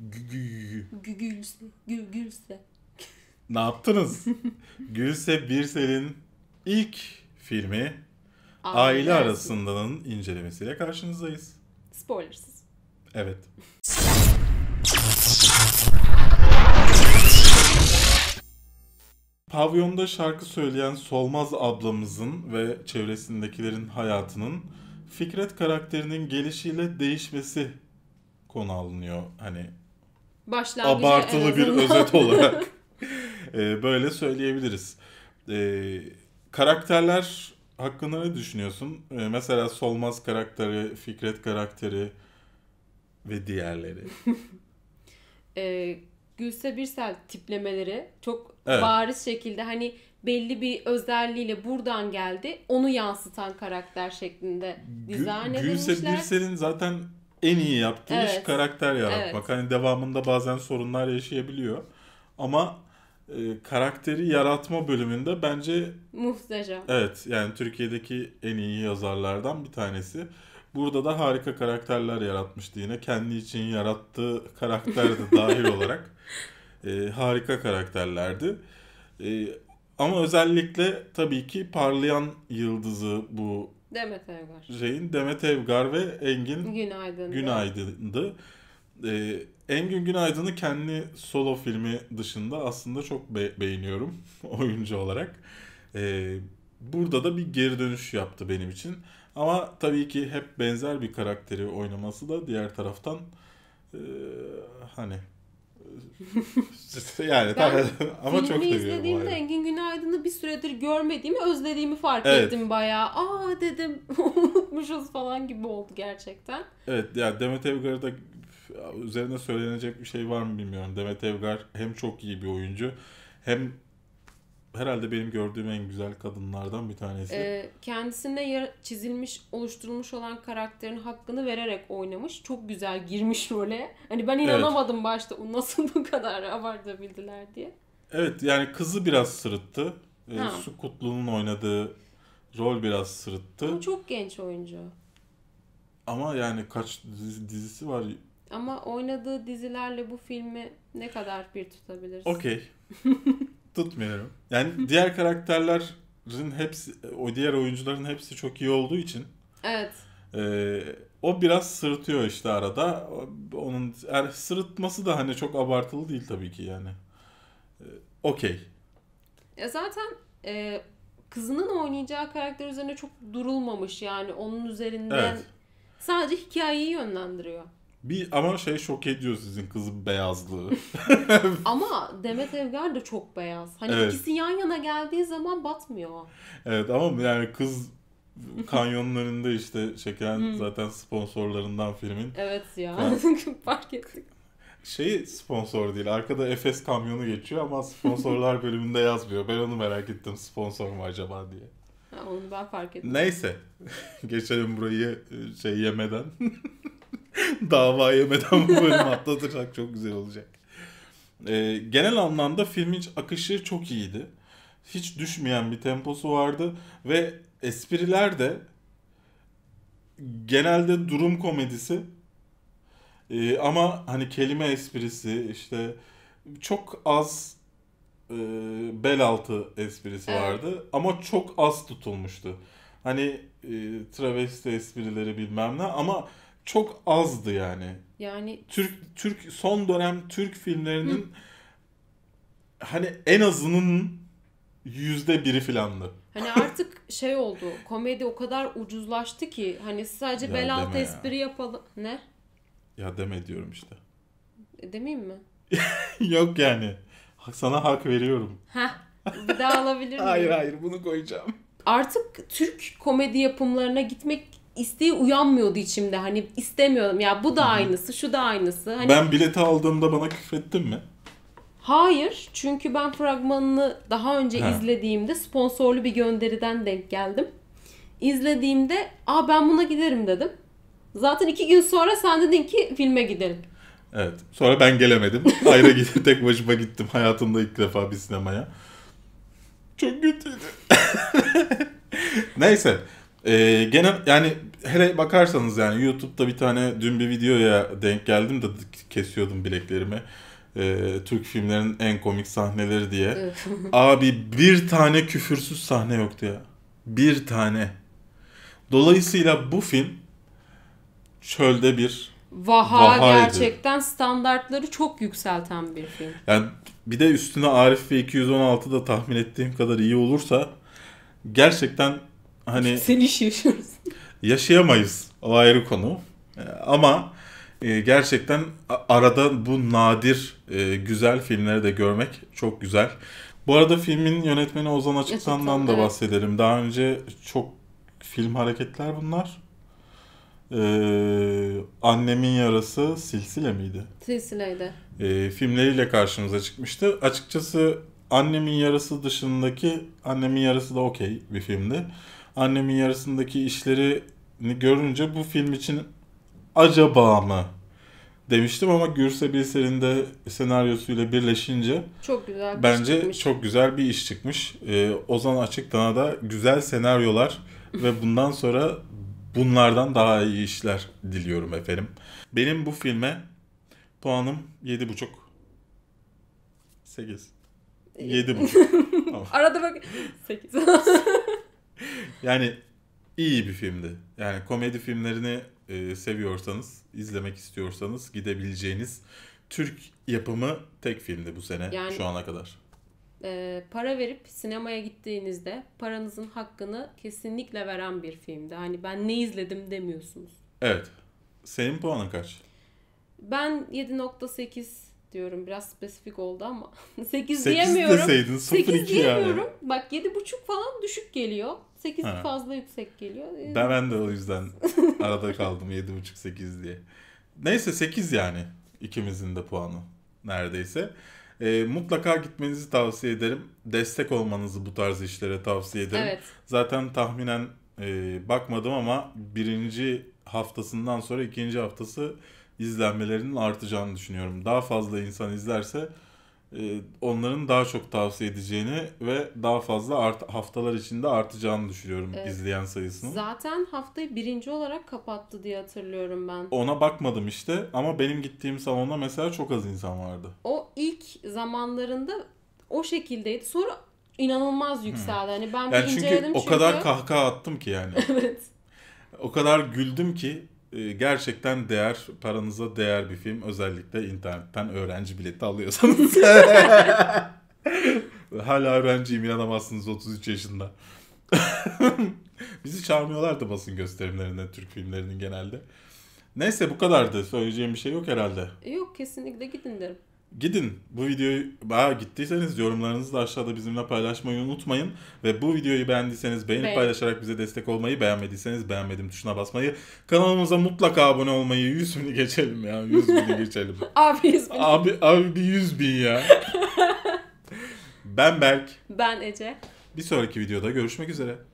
Gü Gülse. Gü Gülse. Ne yaptınız? Gülse Birsel'in ilk filmi Aile, Aile Arasında'nın incelemesiyle karşınızdayız. Spoilersiz. Evet. Pavyonda şarkı söyleyen Solmaz ablamızın ve çevresindekilerin hayatının Fikret karakterinin gelişiyle değişmesi konu alınıyor. Hani Başlangıcı abartılı bir özet olarak e, böyle söyleyebiliriz. E, karakterler hakkında ne düşünüyorsun? E, mesela Solmaz karakteri, Fikret karakteri ve diğerleri. e, Gülse Birsel tiplemeleri çok evet. bariz şekilde hani belli bir özelliğiyle buradan geldi onu yansıtan karakter şeklinde dizayn Gül, edilmişler. Gülse Birsel'in zaten en iyi yaptığı evet. iş karakter yaratmak. Evet. Hani devamında bazen sorunlar yaşayabiliyor. Ama e, karakteri yaratma bölümünde bence muhteşem. Evet yani Türkiye'deki en iyi yazarlardan bir tanesi. Burada da harika karakterler yaratmıştı yine. Kendi için yarattığı karakter de dahil olarak e, harika karakterlerdi. E, ama özellikle tabii ki parlayan yıldızı bu Demet Evgar. Şeyin Demet Evgar ve Engin Günaydın. Günaydın'dı. Ee, Engin Günaydın'ı kendi solo filmi dışında aslında çok be- beğeniyorum oyuncu olarak. Ee, burada da bir geri dönüş yaptı benim için. Ama tabii ki hep benzer bir karakteri oynaması da diğer taraftan e, hani yani ben ama çok seviyorum. izlediğimde Engin Günaydın'ı bir süredir görmediğimi, özlediğimi fark evet. ettim bayağı. Aa dedim unutmuşuz falan gibi oldu gerçekten. Evet ya yani Demet Evgar'da üzerine söylenecek bir şey var mı bilmiyorum. Demet Evgar hem çok iyi bir oyuncu hem herhalde benim gördüğüm en güzel kadınlardan bir tanesi. Ee, kendisine çizilmiş, oluşturulmuş olan karakterin hakkını vererek oynamış. Çok güzel girmiş role. Hani ben inanamadım evet. başta nasıl bu kadar abartabildiler diye. Evet yani kızı biraz sırıttı. Ee, Su Kutlu'nun oynadığı rol biraz sırıttı. Ama çok genç oyuncu. Ama yani kaç dizisi, dizisi var? Ama oynadığı dizilerle bu filmi ne kadar bir tutabilirsin? Okey. tutmuyorum. Yani diğer karakterlerin hepsi, o diğer oyuncuların hepsi çok iyi olduğu için. Evet. E, o biraz sırıtıyor işte arada. Onun er, sırıtması da hani çok abartılı değil tabii ki yani. E, Okey. Ya zaten e, kızının oynayacağı karakter üzerine çok durulmamış yani onun üzerinden evet. sadece hikayeyi yönlendiriyor. Bir ama şey şok ediyor sizin kızın beyazlığı. ama Demet Evgar da çok beyaz. Hani evet. ikisi yan yana geldiği zaman batmıyor. Evet ama yani kız kanyonlarında işte çeken hmm. zaten sponsorlarından filmin. Evet ya. Fark ettik. şey sponsor değil. Arkada Efes kamyonu geçiyor ama sponsorlar bölümünde yazmıyor. Ben onu merak ettim. Sponsor mu acaba diye. Ha, onu ben fark ettim. Neyse. Geçelim burayı e, şey yemeden. Dava yemeden bu bölümü atlatırsak çok güzel olacak. Ee, genel anlamda filmin akışı çok iyiydi. Hiç düşmeyen bir temposu vardı ve espriler de genelde durum komedisi ee, ama hani kelime esprisi işte çok az e, bel altı esprisi evet. vardı ama çok az tutulmuştu. Hani e, travesti esprileri bilmem ne ama çok azdı yani. Yani Türk Türk son dönem Türk filmlerinin Hı. hani en azının yüzde biri filandı. Hani artık şey oldu. Komedi o kadar ucuzlaştı ki hani sadece ya bel altı espri yapalım. Ne? Ya deme diyorum işte. E, demeyeyim mi? Yok yani. Sana hak veriyorum. Heh. Bir daha alabilir miyim? hayır hayır bunu koyacağım. Artık Türk komedi yapımlarına gitmek isteği uyanmıyordu içimde. Hani istemiyordum. Ya bu da aynısı, şu da aynısı. Hani... Ben bileti aldığımda bana küfrettin mi? Hayır. Çünkü ben fragmanını daha önce He. izlediğimde sponsorlu bir gönderiden denk geldim. İzlediğimde aa ben buna giderim dedim. Zaten iki gün sonra sen dedin ki filme gidelim. Evet. Sonra ben gelemedim. Ayrı gidip tek başıma gittim. Hayatımda ilk defa bir sinemaya. Çok kötüydü. Neyse. Ee, gene yani hele bakarsanız yani YouTube'da bir tane dün bir videoya denk geldim de kesiyordum bileklerimi. Ee, Türk filmlerin en komik sahneleri diye. Abi bir tane küfürsüz sahne yoktu ya. Bir tane. Dolayısıyla bu film çölde bir Vaha vahaydı. gerçekten standartları çok yükselten bir film. Yani bir de üstüne Arif ve 216 da tahmin ettiğim kadar iyi olursa gerçekten hani... Seni şaşırırsın yaşayamayız. O ayrı konu. E, ama e, gerçekten arada bu nadir e, güzel filmleri de görmek çok güzel. Bu arada filmin yönetmeni Ozan Açıksan'dan da bahsedelim. Daha önce çok film hareketler bunlar. Ee, Annemin Yarası silsile miydi? Silsileydi. Ee, filmleriyle karşımıza çıkmıştı. Açıkçası Annemin Yarası dışındaki Annemin Yarası da okey bir filmdi annemin yarısındaki işleri görünce bu film için acaba mı demiştim ama Gürse Bilser'in de senaryosuyla birleşince çok güzel bence çıkmış. çok güzel bir iş çıkmış. Ee, Ozan Açıktan'a da güzel senaryolar ve bundan sonra bunlardan daha iyi işler diliyorum efendim. Benim bu filme puanım 7.5. 8. 7.5. Arada bak 8. Yani iyi bir filmdi. Yani komedi filmlerini e, seviyorsanız, izlemek istiyorsanız gidebileceğiniz Türk yapımı tek filmdi bu sene yani, şu ana kadar. E, para verip sinemaya gittiğinizde paranızın hakkını kesinlikle veren bir filmdi. Hani ben ne izledim demiyorsunuz. Evet. Senin puanın kaç? Ben 7.8 diyorum. Biraz spesifik oldu ama. 8, 8 diyemiyorum. Deseydin, 8 diyemiyorum. Yani. Bak 7,5 falan düşük geliyor. 8 ha. fazla yüksek geliyor. Ee, ben, ben de o yüzden arada kaldım 7,5-8 diye. Neyse 8 yani ikimizin de puanı neredeyse. E, mutlaka gitmenizi tavsiye ederim. Destek olmanızı bu tarz işlere tavsiye ederim. Evet. Zaten tahminen e, bakmadım ama birinci haftasından sonra ikinci haftası izlenmelerinin artacağını düşünüyorum. Daha fazla insan izlerse e, onların daha çok tavsiye edeceğini ve daha fazla art, haftalar içinde artacağını düşünüyorum evet. izleyen sayısını. Zaten haftayı birinci olarak kapattı diye hatırlıyorum ben. Ona bakmadım işte ama benim gittiğim salonda mesela çok az insan vardı. O ilk zamanlarında o şekildeydi. Sonra inanılmaz yükseldi. Hmm. Hani ben yani bir çünkü çünkü. o kadar kahkaha attım ki yani. evet. O kadar güldüm ki e, gerçekten değer, paranıza değer bir film. Özellikle internetten öğrenci bileti alıyorsanız. Hala öğrenciyim inanamazsınız 33 yaşında. Bizi çağırmıyorlar da basın gösterimlerine Türk filmlerinin genelde. Neyse bu kadardı. Söyleyeceğim bir şey yok herhalde. Yok kesinlikle gidin derim. Gidin bu videoyu aa, gittiyseniz yorumlarınızı da aşağıda bizimle paylaşmayı unutmayın. Ve bu videoyu beğendiyseniz beğenip Beğen. paylaşarak bize destek olmayı, beğenmediyseniz beğenmedim tuşuna basmayı, kanalımıza mutlaka abone olmayı, 100 bini geçelim ya, 100 bini geçelim. abi 100 bin. Abi, abi bir 100 bin ya. ben Berk. Ben Ece. Bir sonraki videoda görüşmek üzere.